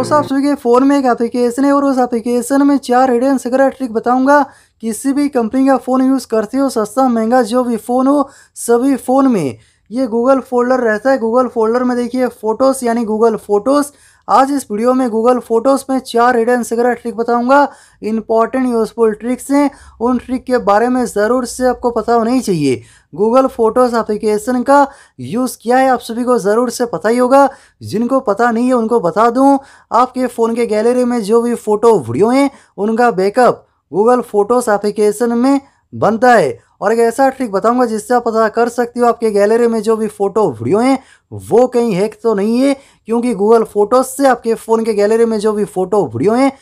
उस आप सभी के फ़ोन में एक एप्लीकेशन है और उस एप्लीकेशन में चार हिडन सिगरेट ट्रिक बताऊंगा किसी भी कंपनी का फ़ोन यूज़ करते हो सस्ता महंगा जो भी फ़ोन हो सभी फ़ोन में ये गूगल फोल्डर रहता है गूगल फोल्डर में देखिए फोटोस यानी गूगल फोटोस आज इस वीडियो में गूगल फोटोज़ में चार हिडन सिगरेट ट्रिक बताऊंगा इंपॉर्टेंट यूजफुल ट्रिक्स हैं उन ट्रिक के बारे में ज़रूर से आपको पता होना ही चाहिए गूगल फोटोज़ एप्लीकेशन का यूज़ किया है आप सभी को ज़रूर से पता ही होगा जिनको पता नहीं है उनको बता दूँ आपके फ़ोन के गैलरी में जो भी फ़ोटो वीडियो हैं उनका बैकअप गूगल फोटोज़ एप्लीकेशन में बनता है और एक ऐसा ट्रिक बताऊंगा जिससे आप पता कर सकती हो आपके गैलरी में जो भी फ़ोटो वीडियो हैं वो कहीं हैक तो नहीं है क्योंकि गूगल फ़ोटोज़ से आपके फ़ोन के गैलरी में जो भी फ़ोटो वीडियो हैं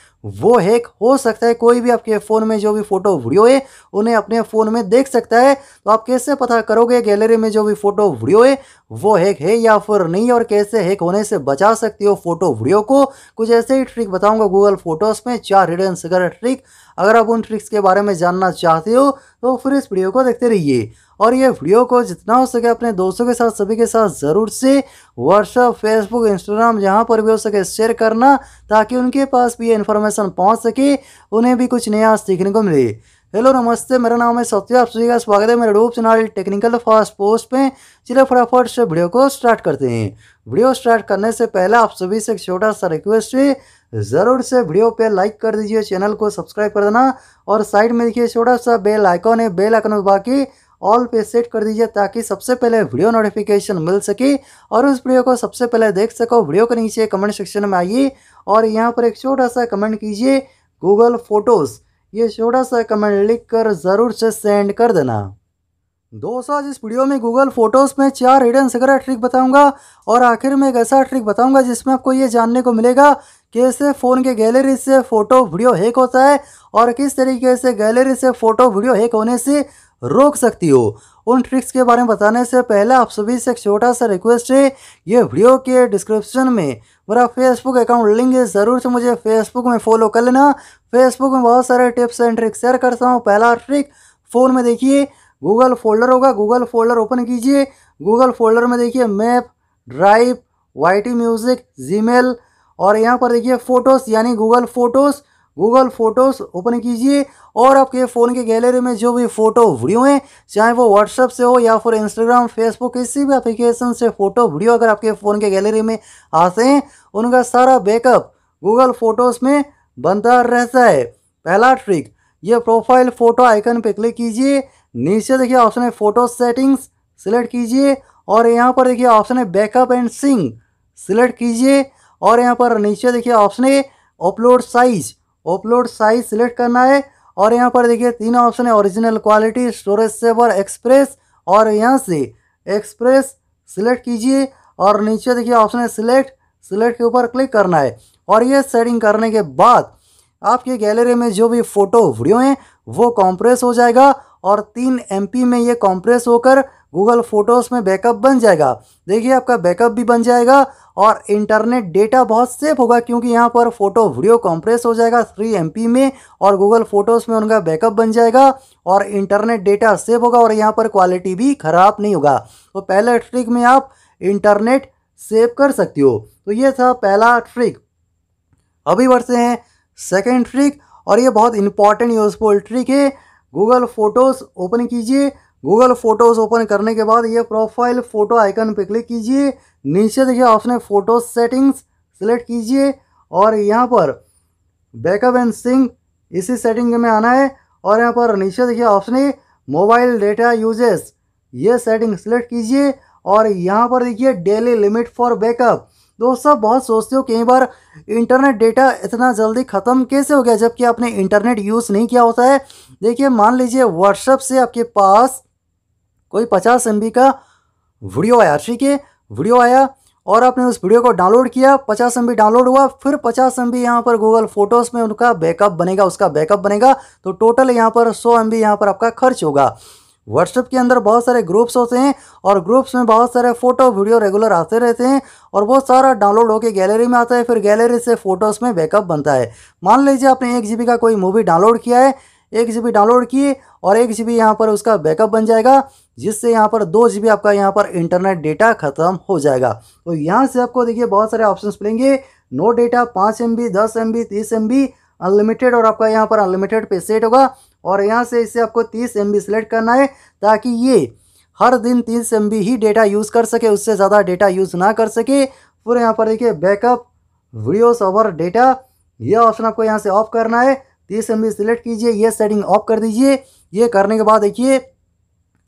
वो हैक हो सकता है कोई भी आपके फ़ोन में जो भी फ़ोटो वीडियो है उन्हें अपने फ़ोन में देख सकता है तो आप कैसे पता करोगे गैलरी में जो भी फ़ोटो वीडियो है वो हैक है या फिर नहीं और कैसे हैक होने से बचा सकती हो फ़ोटो वीडियो को कुछ ऐसे ही ट्रिक बताऊंगा गूगल फ़ोटोज़ में चार हिडन सिगर ट्रिक अगर आप उन ट्रिक्स के बारे में जानना चाहते हो तो फिर इस वीडियो को देखते रहिए और ये वीडियो को जितना हो सके अपने दोस्तों के साथ सभी के साथ ज़रूर से व्हाट्सअप फेसबुक इंस्टाग्राम जहाँ पर भी हो सके शेयर करना ताकि उनके पास भी ये इन्फॉर्मेशन पहुँच सके उन्हें भी कुछ नया सीखने को मिले हेलो नमस्ते मेरा नाम है सत्य आप सभी का स्वागत है मेरे YouTube channel technical fast post पे चलिए फटाफट से वीडियो को स्टार्ट करते हैं वीडियो स्टार्ट करने से पहले आप सभी से एक छोटा सा रिक्वेस्ट है ज़रूर से वीडियो पे लाइक कर दीजिए चैनल को सब्सक्राइब कर देना और साइड में देखिए छोटा सा बेल आइकॉन है बेल आइकन बाकी ऑल पे सेट कर दीजिए ताकि सबसे पहले वीडियो नोटिफिकेशन मिल सके और उस वीडियो को सबसे पहले देख सको वीडियो के नीचे कमेंट सेक्शन में आइए और यहाँ पर एक छोटा सा कमेंट कीजिए गूगल फोटोज़ ये छोटा सा कमेंट लिख कर ज़रूर से सेंड कर देना दोस्तों आज इस वीडियो में गूगल फोटोज़ में चार हिडन सिगरेट ट्रिक बताऊंगा और आखिर में एक ऐसा ट्रिक बताऊंगा जिसमें आपको ये जानने को मिलेगा कैसे फ़ोन के गैलरी से फ़ोटो वीडियो हैक होता है और किस तरीके से गैलरी से फ़ोटो वीडियो हैक होने से रोक सकती हो उन ट्रिक्स के बारे में बताने से पहले आप सभी से एक छोटा सा रिक्वेस्ट है ये वीडियो के डिस्क्रिप्शन में मेरा फेसबुक अकाउंट लिंक है ज़रूर से मुझे फेसबुक में फॉलो कर लेना फेसबुक में बहुत सारे टिप्स एंड ट्रिक्स शेयर करता हूँ पहला ट्रिक फ़ोन में देखिए गूगल फोल्डर होगा गूगल फोल्डर ओपन कीजिए गूगल फोल्डर में देखिए मैप ड्राइव वाई म्यूज़िक जीमेल और यहाँ पर देखिए फ़ोटोज़ यानी Google photos Google photos open कीजिए और आपके फ़ोन के गैलरी में जो भी फ़ोटो वीडियो हैं चाहे वो व्हाट्सअप से हो या फिर इंस्टाग्राम फेसबुक किसी भी एप्लीकेशन से फ़ोटो वीडियो अगर आपके फ़ोन के गैलरी में आते हैं उनका सारा बैकअप गूगल फ़ोटोज़ में बनता रहता है पहला ट्रिक ये प्रोफाइल फ़ोटो आइकन पर क्लिक कीजिए नीचे देखिए ऑप्शन है फ़ोटो सेटिंग्स सिलेक्ट कीजिए और यहाँ पर देखिए ऑप्शन है बैकअप एंड सिंग सिलेक्ट कीजिए और यहाँ पर नीचे देखिए ऑप्शन है upload size upload size select करना है और यहाँ पर देखिए तीन ऑप्शन है original quality storage saver express और यहाँ से एक्सप्रेस सिलेक्ट कीजिए और नीचे देखिए ऑप्शन है सिलेक्ट सिलेक्ट के ऊपर क्लिक करना है और ये सेटिंग करने के बाद आपके गैलरी में जो भी फ़ोटो वीडियो हैं वो कॉम्प्रेस हो जाएगा और तीन एम में ये कॉम्प्रेस होकर गूगल फ़ोटोज़ में बैकअप बन जाएगा देखिए आपका बैकअप भी बन जाएगा और इंटरनेट डेटा बहुत सेफ होगा क्योंकि यहाँ पर फ़ोटो वीडियो कंप्रेस हो जाएगा थ्री एम में और गूगल फ़ोटोज़ में उनका बैकअप बन जाएगा और इंटरनेट डेटा सेफ होगा और यहाँ पर क्वालिटी भी ख़राब नहीं होगा तो पहला ट्रिक में आप इंटरनेट सेव कर सकती हो तो ये था पहला ट्रिक अभी बढ़ते हैं सेकेंड ट्रिक और ये बहुत इंपॉर्टेंट यूज़फुल ट्रिक है गूगल फ़ोटोज़ ओपन कीजिए गूगल फोटोज़ ओपन करने के बाद ये प्रोफाइल फ़ोटो आइकन पे क्लिक कीजिए नीचे देखिए ऑप्शन है फ़ोटो सेटिंग्स सेलेक्ट कीजिए और यहाँ पर बैकअप एंड सिंक इसी सेटिंग में आना है और यहाँ पर नीचे देखिए ऑप्शन है मोबाइल डेटा यूजेस ये सेटिंग सेलेक्ट कीजिए और यहाँ पर देखिए डेली लिमिट फॉर बैकअप दोस्तों बहुत सोचते हो कई बार इंटरनेट डेटा इतना जल्दी ख़त्म कैसे हो गया जबकि आपने इंटरनेट यूज़ नहीं किया होता है देखिए मान लीजिए व्हाट्सएप से आपके पास कोई पचास एम का वीडियो आया ठीक है वीडियो आया और आपने उस वीडियो को डाउनलोड किया पचास एम डाउनलोड हुआ फिर पचास एम बी यहाँ पर गूगल फोटोज़ में उनका बैकअप बनेगा उसका बैकअप बनेगा तो टोटल यहाँ पर सौ एम बी यहाँ पर आपका खर्च होगा व्हाट्सएप के अंदर बहुत सारे ग्रुप्स होते हैं और ग्रुप्स में बहुत सारे फ़ोटो वीडियो रेगुलर आते रहते हैं और वो सारा डाउनलोड होकर गैलरी में आता है फिर गैलरी से फ़ोटोज़ में बैकअप बनता है मान लीजिए आपने एक जी का कोई मूवी डाउनलोड किया है एक जी डाउनलोड किए और एक जी बी यहाँ पर उसका बैकअप बन जाएगा जिससे यहाँ पर दो जी आपका यहाँ पर इंटरनेट डेटा खत्म हो जाएगा तो यहाँ से आपको देखिए बहुत सारे ऑप्शन मिलेंगे नो डेटा पाँच एम बी दस एम बी तीस एम बी अनलिमिटेड और आपका यहाँ पर अनलिमिटेड पे सेट होगा और यहाँ से इसे आपको तीस एम बी सिलेक्ट करना है ताकि ये हर दिन तीस एम बी ही डेटा यूज़ कर सके उससे ज़्यादा डेटा यूज़ ना कर सके पूरे यहाँ पर देखिए बैकअप वीडियोस ओवर डेटा ये ऑप्शन आपको यहाँ से ऑफ करना है तीस एम बी सिलेक्ट कीजिए ये सेटिंग ऑफ कर दीजिए ये करने के बाद देखिए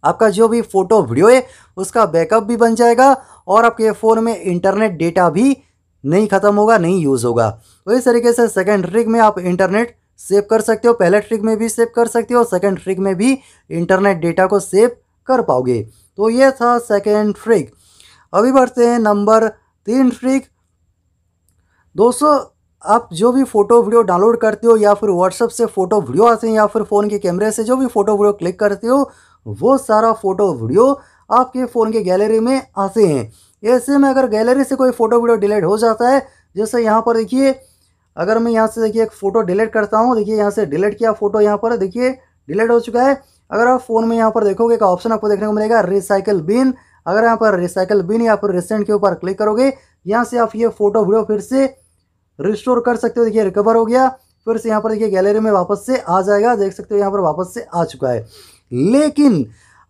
आपका जो भी फ़ोटो वीडियो है उसका बैकअप भी बन जाएगा और आपके फ़ोन में इंटरनेट डेटा भी नहीं ख़त्म होगा नहीं यूज़ होगा तो इस तरीके से सेकेंड ट्रिक में आप इंटरनेट सेव कर सकते हो पहले ट्रिक में भी सेव कर सकते हो सेकेंड ट्रिक में भी इंटरनेट डेटा को सेव कर पाओगे तो ये था सेकेंड ट्रिक अभी बढ़ते हैं नंबर तीन ट्रिक दोस्तों आप जो भी फ़ोटो वीडियो डाउनलोड करते हो या फिर व्हाट्सएप से फ़ोटो वीडियो आते हैं या फिर फ़ोन के कैमरे से जो भी फ़ोटो वीडियो क्लिक करते हो वो सारा फ़ोटो वीडियो आपके फ़ोन के गैलरी में आते हैं ऐसे में अगर गैलरी से कोई फ़ोटो वीडियो डिलीट हो जाता है जैसे यहाँ पर देखिए अगर मैं यहाँ से देखिए एक फ़ोटो डिलीट करता हूँ देखिए यहाँ से डिलीट किया फ़ोटो यहाँ पर देखिए डिलीट हो चुका है अगर आप फ़ोन में यहाँ पर देखोगे एक ऑप्शन आपको देखने को मिलेगा रिसाइकल बिन अगर यहाँ पर रिसाइकल बिन या फिर रिसेंट के ऊपर क्लिक करोगे यहाँ से आप ये फ़ोटो वीडियो फिर से रिस्टोर कर सकते हो देखिए रिकवर हो गया फिर से यहाँ पर देखिए गैलरी में वापस से आ जाएगा देख सकते हो यहाँ पर वापस से आ चुका है लेकिन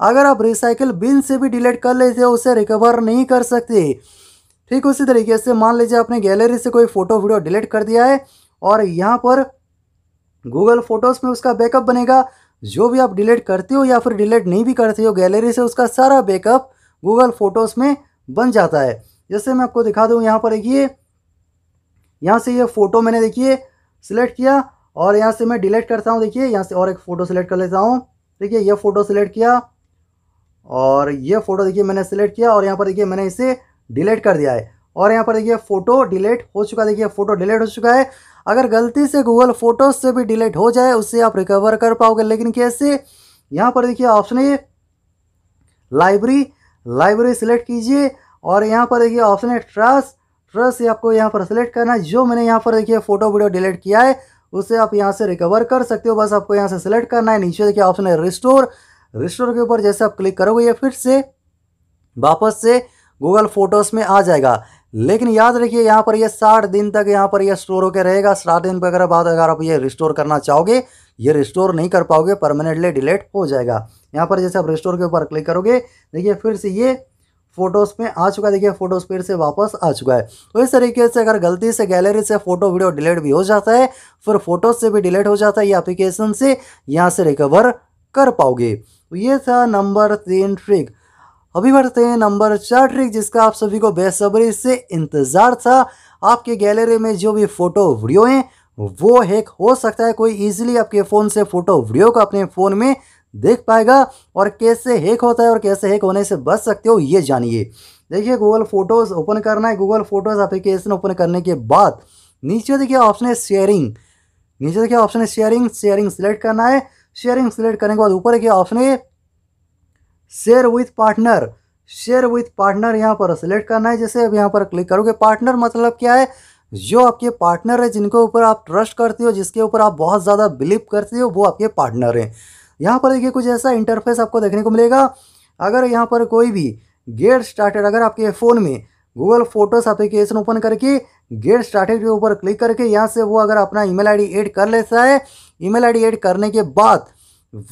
अगर आप रिसाइकिल बिन से भी डिलीट कर लेते हो उसे रिकवर नहीं कर सकते ठीक उसी तरीके से मान लीजिए आपने गैलरी से कोई फ़ोटो वीडियो डिलीट कर दिया है और यहाँ पर गूगल फोटोज़ में उसका बैकअप बनेगा जो भी आप डिलीट करते हो या फिर डिलीट नहीं भी करते हो गैलरी से उसका सारा बैकअप गूगल फोटोज़ में बन जाता है जैसे मैं आपको दिखा दूँ यहाँ पर देखिए यहाँ से ये फ़ोटो मैंने देखिए सिलेक्ट किया और यहाँ से मैं डिलीट करता हूँ देखिए यहाँ से और एक फ़ोटो सिलेक्ट कर लेता हूँ देखिए ये फ़ोटो सिलेक्ट किया और ये फ़ोटो देखिए मैंने सिलेक्ट किया और यहाँ पर देखिए मैंने इसे डिलीट कर दिया है और यहाँ पर देखिए फ़ोटो डिलीट हो चुका है देखिए फ़ोटो डिलीट हो चुका है अगर गलती से गूगल फ़ोटोज से भी डिलीट हो जाए उससे आप रिकवर कर पाओगे लेकिन कैसे यहाँ पर देखिए ऑप्शन है लाइब्रेरी लाइब्रेरी सिलेक्ट कीजिए और यहाँ पर देखिए ऑप्शन है ट्रस्ट ट्रस्ट आपको यहाँ पर सिलेक्ट करना है जो मैंने यहाँ पर देखिए फ़ोटो वीडियो डिलीट किया है उसे आप यहाँ से रिकवर कर सकते हो बस आपको यहाँ से सेलेक्ट करना है नीचे देखिए ऑप्शन है रिस्टोर रिस्टोर के ऊपर जैसे आप क्लिक करोगे ये फिर से वापस से गूगल फोटोज़ में आ जाएगा लेकिन याद रखिए यहाँ पर ये साठ दिन तक यहाँ पर ये स्टोर होकर रहेगा साठ दिन अगर बाद अगर आप ये रिस्टोर करना चाहोगे ये रिस्टोर नहीं कर पाओगे परमानेंटली डिलीट हो जाएगा यहाँ पर जैसे आप रिस्टोर के ऊपर क्लिक करोगे देखिए फिर से ये फोटोज़ में आ चुका है देखिए फोटोज़ पेज से वापस आ चुका है तो इस तरीके से अगर गलती से गैलरी से फ़ोटो वीडियो डिलीट भी हो जाता है फिर फ़ोटोज़ से भी डिलीट हो जाता है ये एप्लीकेशन से यहाँ से रिकवर कर पाओगे तो ये था नंबर तीन ट्रिक अभी बढ़ते हैं नंबर चार ट्रिक जिसका आप सभी को बेसब्री से इंतज़ार था आपके गैलरी में जो भी फ़ोटो वीडियो हैं वो हैक हो सकता है कोई इजीली आपके फ़ोन से फ़ोटो वीडियो को अपने फ़ोन में देख पाएगा और कैसे हैक होता है और कैसे हैक होने से बच सकते हो ये जानिए देखिए गूगल फोटोज़ ओपन करना है गूगल फोटोज़ एप्लीकेशन ओपन करने के बाद नीचे देखिए ऑप्शन है शेयरिंग नीचे देखिए ऑप्शन है शेयरिंग शेयरिंग सिलेक्ट करना है शेयरिंग सिलेक्ट करने के बाद ऊपर देखिए ऑप्शन है share with partner share with partner यहाँ पर सिलेक्ट करना है जैसे अब यहाँ पर क्लिक करोगे पार्टनर मतलब क्या है जो आपके पार्टनर है जिनके ऊपर आप ट्रस्ट करते हो जिसके ऊपर आप बहुत ज़्यादा बिलीव करते हो वो आपके पार्टनर हैं यहाँ पर देखिए कुछ ऐसा इंटरफेस आपको देखने को मिलेगा अगर यहाँ पर कोई भी गेट स्टार्टेड अगर आपके फ़ोन में गूगल फोटोस एप्लीकेशन ओपन करके गेट स्टार्टेड के ऊपर क्लिक करके यहाँ से वो अगर अपना ईमेल आईडी ऐड कर लेता है ईमेल आईडी ऐड करने के बाद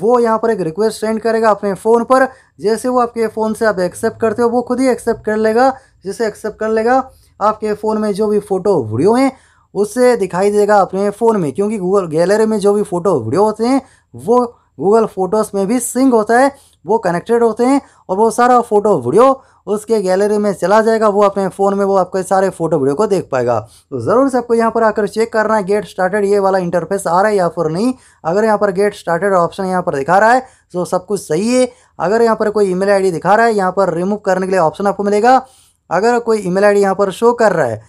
वो यहाँ पर एक रिक्वेस्ट सेंड करेगा अपने फ़ोन पर जैसे वो आपके फ़ोन से आप एक्सेप्ट करते हो वो खुद ही एक्सेप्ट कर लेगा जैसे एक्सेप्ट कर लेगा आपके फ़ोन में जो भी फ़ोटो वीडियो हैं उससे दिखाई देगा अपने फ़ोन में क्योंकि गूगल गैलरी में जो भी फ़ोटो वीडियो होते हैं वो गूगल फ़ोटोज़ में भी सिंक होता है वो कनेक्टेड होते हैं और वो सारा फ़ोटो वीडियो उसके गैलरी में चला जाएगा वो अपने फ़ोन में वो आपके सारे फोटो वीडियो को देख पाएगा तो ज़रूर से आपको यहाँ पर आकर चेक करना है गेट स्टार्टेड ये वाला इंटरफेस आ रहा है या फिर नहीं अगर यहाँ पर गेट स्टार्टेड ऑप्शन यहाँ पर दिखा रहा है तो सब कुछ सही है अगर यहाँ पर कोई ई मेल दिखा रहा है यहाँ पर रिमूव करने के लिए ऑप्शन आपको मिलेगा अगर कोई ई मेल यहाँ पर शो कर रहा है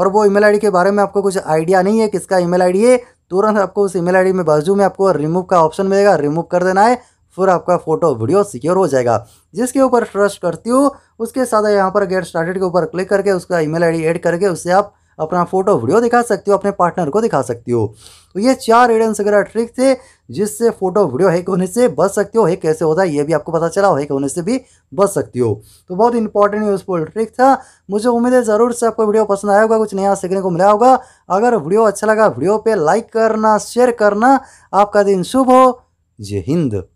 और वो ईमेल आईडी के बारे में आपको कुछ आइडिया नहीं है किसका ईमेल आईडी है तुरंत आपको उस ईमेल आईडी में बाजू में आपको रिमूव का ऑप्शन मिलेगा रिमूव कर देना है फिर आपका फोटो वीडियो सिक्योर हो जाएगा जिसके ऊपर ट्रस्ट करती हूँ उसके साथ यहाँ पर गेट स्टार्टेड के ऊपर क्लिक करके उसका ईमेल आईडी ऐड करके उससे आप अपना फोटो वीडियो दिखा सकते हो अपने पार्टनर को दिखा सकती हो तो ये चार एडेंस वगैरह ट्रिक थे जिससे फ़ोटो वीडियो हैक होने से बच सकते हो हैक कैसे होता है ये भी आपको पता चला हैक होने से भी बच सकती हो तो बहुत इंपॉर्टेंट यूज़फुल ट्रिक था मुझे उम्मीद है ज़रूर से आपको वीडियो पसंद आया होगा कुछ नया सीखने को मिला होगा अगर वीडियो अच्छा लगा वीडियो पर लाइक करना शेयर करना आपका दिन शुभ हो जय हिंद